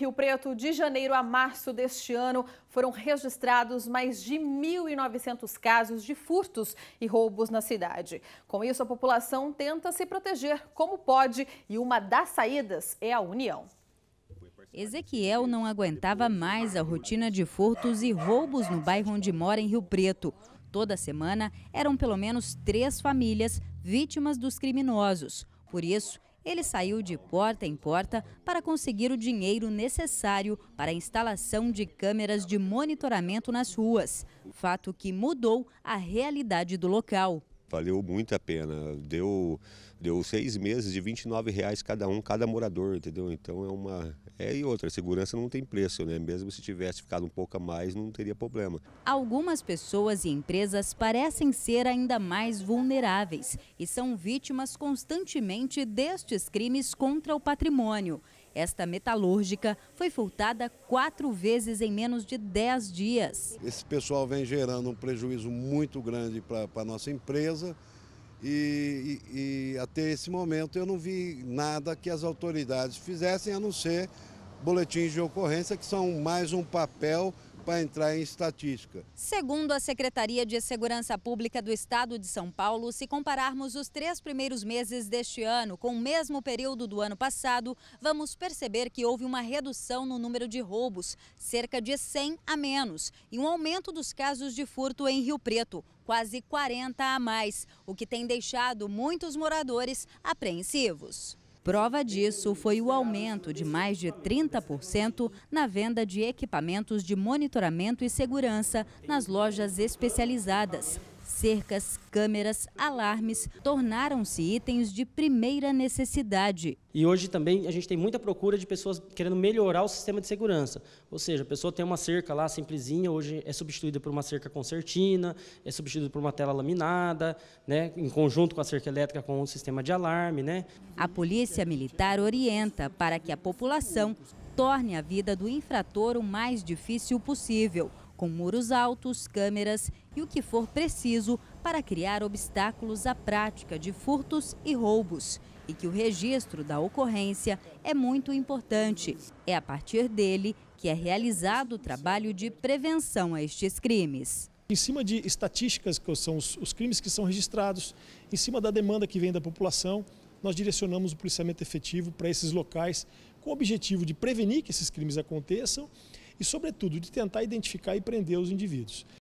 Rio Preto, de janeiro a março deste ano, foram registrados mais de 1.900 casos de furtos e roubos na cidade. Com isso, a população tenta se proteger como pode e uma das saídas é a união. Ezequiel não aguentava mais a rotina de furtos e roubos no bairro onde mora, em Rio Preto. Toda semana eram pelo menos três famílias vítimas dos criminosos. Por isso, ele saiu de porta em porta para conseguir o dinheiro necessário para a instalação de câmeras de monitoramento nas ruas, fato que mudou a realidade do local valeu muito a pena. Deu, deu seis meses de 29 reais cada um, cada morador, entendeu? Então é uma. É e outra, segurança não tem preço, né? Mesmo se tivesse ficado um pouco a mais, não teria problema. Algumas pessoas e empresas parecem ser ainda mais vulneráveis e são vítimas constantemente destes crimes contra o patrimônio. Esta metalúrgica foi furtada quatro vezes em menos de dez dias. Esse pessoal vem gerando um prejuízo muito grande para a nossa empresa. E, e, e, até esse momento eu não vi nada que as autoridades fizessem, a não ser boletins de ocorrência, que são mais um papel para entrar em estatística. Segundo a Secretaria de Segurança Pública do Estado de São Paulo, se compararmos os três primeiros meses deste ano com o mesmo período do ano passado, vamos perceber que houve uma redução no número de roubos, cerca de 100 a menos, e um aumento dos casos de furto em Rio Preto, quase 40 a mais, o que tem deixado muitos moradores apreensivos. Prova disso foi o aumento de mais de 30% na venda de equipamentos de monitoramento e segurança nas lojas especializadas, Cercas, câmeras, alarmes tornaram-se itens de primeira necessidade. E hoje também a gente tem muita procura de pessoas querendo melhorar o sistema de segurança. Ou seja, a pessoa tem uma cerca lá simplesinha, hoje é substituída por uma cerca concertina, é substituída por uma tela laminada, né, em conjunto com a cerca elétrica com o sistema de alarme. Né. A Polícia Militar orienta para que a população torne a vida do infrator o mais difícil possível com muros altos, câmeras e o que for preciso para criar obstáculos à prática de furtos e roubos. E que o registro da ocorrência é muito importante. É a partir dele que é realizado o trabalho de prevenção a estes crimes. Em cima de estatísticas, que são os, os crimes que são registrados, em cima da demanda que vem da população, nós direcionamos o policiamento efetivo para esses locais com o objetivo de prevenir que esses crimes aconteçam e, sobretudo, de tentar identificar e prender os indivíduos.